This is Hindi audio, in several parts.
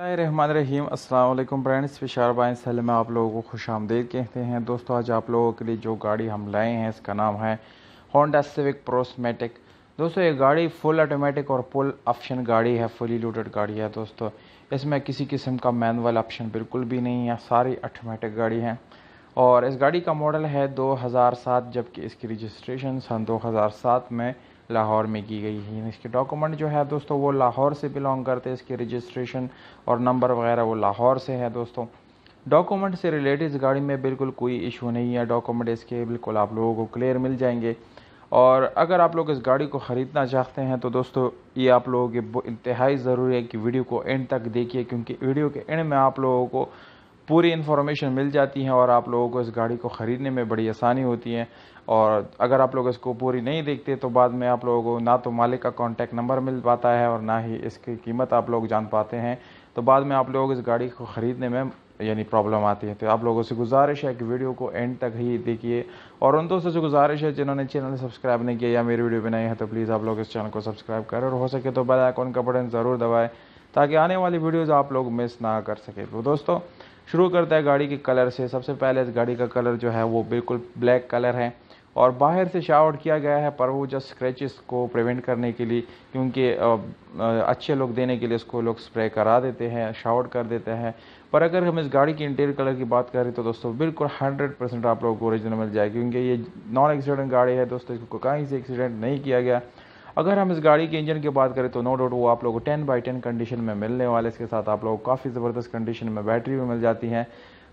रहमान रहीम अस्सलाम वालेकुम फ्रेंड्स फिशार बाइन सेल में आप लोगों को खुश आमदेद कहते हैं दोस्तों आज आप लोगों के लिए जो गाड़ी हम लाए हैं इसका नाम है होंडा सिविक प्रोसमेटिक दोस्तों ये गाड़ी फुल ऑटोमेटिक और फुल ऑप्शन गाड़ी है फुली लोडेड गाड़ी है दोस्तों इसमें किसी किस्म का मैनुअल ऑप्शन बिल्कुल भी नहीं है सारी ऑटोमेटिक गाड़ी है और इस गाड़ी का मॉडल है दो जबकि इसकी रजिस्ट्रेशन सन दो में लाहौर में की गई है इसके डॉक्यूमेंट जो है दोस्तों वो लाहौर से बिलोंग करते हैं इसके रजिस्ट्रेशन और नंबर वगैरह वो लाहौर से है दोस्तों डॉक्यूमेंट से रिलेटेड इस गाड़ी में बिल्कुल कोई इशू नहीं है डॉक्यूमेंट इसके बिल्कुल आप लोगों को क्लियर मिल जाएंगे और अगर आप लोग इस गाड़ी को ख़रीदना चाहते हैं तो दोस्तों ये आप लोगों के इंतहाई ज़रूरी है कि वीडियो को एंड तक देखिए क्योंकि वीडियो के एंड में आप लोगों को पूरी इन्फॉर्मेशन मिल जाती है और आप लोगों को इस गाड़ी को ख़रीदने में बड़ी आसानी होती है और अगर आप लोग इसको पूरी नहीं देखते तो बाद में आप लोगों को ना तो मालिक का कॉन्टैक्ट नंबर मिल पाता है और ना ही इसकी कीमत आप लोग जान पाते हैं तो बाद में आप लोगों को इस गाड़ी को ख़रीदने में यानी प्रॉब्लम आती है तो आप लोगों से गुजारिश है कि वीडियो को एंड तक ही देखिए और उन दोस्तों से गुजारिश है जिन्होंने चैनल सब्सक्राइब नहीं किया या मेरी वीडियो बनाई है तो प्लीज़ आप लोग इस चैनल को सब्सक्राइब करें और हो सके तो बेल आइकॉन का बटन ज़रूर दबाएँ ताकि आने वाली वीडियोज़ आप लोग मिस ना कर सके तो दोस्तों शुरू करता है गाड़ी के कलर से सबसे पहले इस गाड़ी का कलर जो है वो बिल्कुल ब्लैक कलर है और बाहर से शावट किया गया है पर वो जस्ट स्क्रैचेस को प्रिवेंट करने के लिए क्योंकि अच्छे लोग देने के लिए इसको लोग स्प्रे करा देते हैं शावट कर देते हैं पर अगर हम इस गाड़ी की इंटीरियर कलर की बात करें तो दोस्तों बिल्कुल 100 परसेंट आप लोगों को ओरिजिनल मिल जाएगी क्योंकि ये नॉन एक्सीडेंट गाड़ी है दोस्तों इसको कहीं से एक्सीडेंट नहीं किया गया अगर हम इस गाड़ी के इंजन की बात करें तो नो डाउट वो आप लोगों को टेन बाई टेन कंडीशन में मिलने वाले इसके साथ आप लोगों को काफ़ी ज़बरदस्त कंडीशन में बैटरी भी मिल जाती है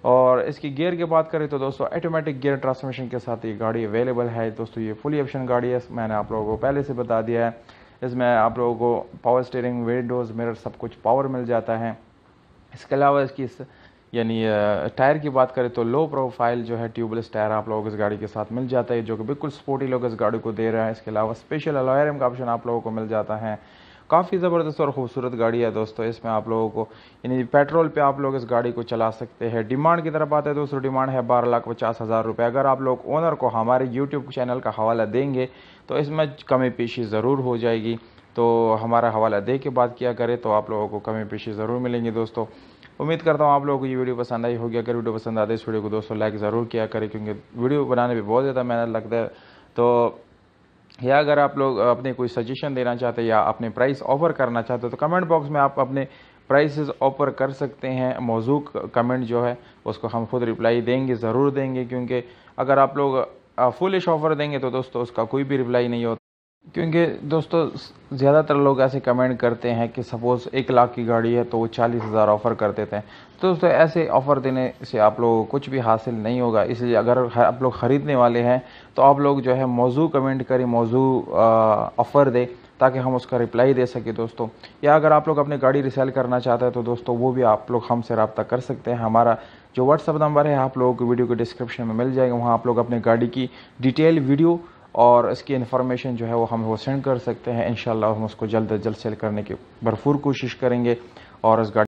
और इसकी गियर की बात करें तो दोस्तों ऑटोमेटिक गियर ट्रांसमिशन के साथ ये गाड़ी अवेलेबल है दोस्तों ये फुली ऑप्शन गाड़ी है मैंने आप लोगों को पहले से बता दिया है इसमें आप लोगों को पावर स्टेयरिंग विंडोज़ मिरर सब कुछ पावर मिल जाता है इसके अलावा इसकी यानी टायर की बात करें तो लो प्रोफाइल जो है ट्यूबलेस टायर आप लोगों को इस गाड़ी के साथ मिल जाता है जो कि बिल्कुल स्पोर्टी लोग इस गाड़ी को दे रहे हैं इसके अलावा स्पेशल अलॉयरम का ऑप्शन आप लोगों को मिल जाता है काफ़ी ज़बरदस्त और खूबसूरत गाड़ी है दोस्तों इसमें आप लोगों को यानी पेट्रोल पे आप लोग इस गाड़ी को चला सकते हैं डिमांड की तरफ आते हैं दोस्तों डिमांड है बारह लाख पचास हज़ार रुपये अगर आप लोग ओनर को हमारे यूट्यूब चैनल का हवाला देंगे तो इसमें कमी पेशी ज़रूर हो जाएगी तो हमारा हवाला दे के बात किया करें तो आप लोगों को कमी पेशी ज़रूर मिलेंगी दोस्तों उम्मीद करता हूँ आप लोगों को ये वीडियो पसंद आई होगी अगर वीडियो पसंद आती है इस वीडियो को दोस्तों लाइक ज़रूर किया करें क्योंकि वीडियो बनाने में बहुत ज़्यादा मेहनत लगता है तो या अगर आप लोग अपने कोई सजेशन देना चाहते हैं या अपने प्राइस ऑफ़र करना चाहते हो तो कमेंट बॉक्स में आप अपने प्राइसेस ऑफ़र कर सकते हैं मौजू कमेंट जो है उसको हम खुद रिप्लाई देंगे ज़रूर देंगे क्योंकि अगर आप लोग फुलिश ऑफ़र देंगे तो दोस्तों उसका कोई भी रिप्लाई नहीं होता क्योंकि दोस्तों ज़्यादातर लोग ऐसे कमेंट करते हैं कि सपोज़ एक लाख की गाड़ी है तो वो चालीस हज़ार ऑफ़र कर देते हैं तो दोस्तों ऐसे ऑफ़र देने से आप लोगों को कुछ भी हासिल नहीं होगा इसलिए अगर आप लोग ख़रीदने वाले हैं तो आप लोग जो है मौजू कमेंट करें मौजू ऑफ़र दें ताकि हम उसका रिप्लाई दे सकें दोस्तों या अगर आप लोग अपनी गाड़ी रिसेल करना चाहते हैं तो दोस्तों वो भी आप लोग हमसे रबता कर सकते हैं हमारा जो व्हाट्सअप नंबर है आप लोगों को वीडियो के डिस्क्रिप्शन में मिल जाएगा वहाँ आप लोग अपनी गाड़ी की डिटेल वीडियो और इसकी इन्फॉर्मेशन जो है वो हम वो सेंड कर सकते हैं इन हम उसको जल्द अज जल्द सेल करने की भरपूर कोशिश करेंगे और इस गाड़ी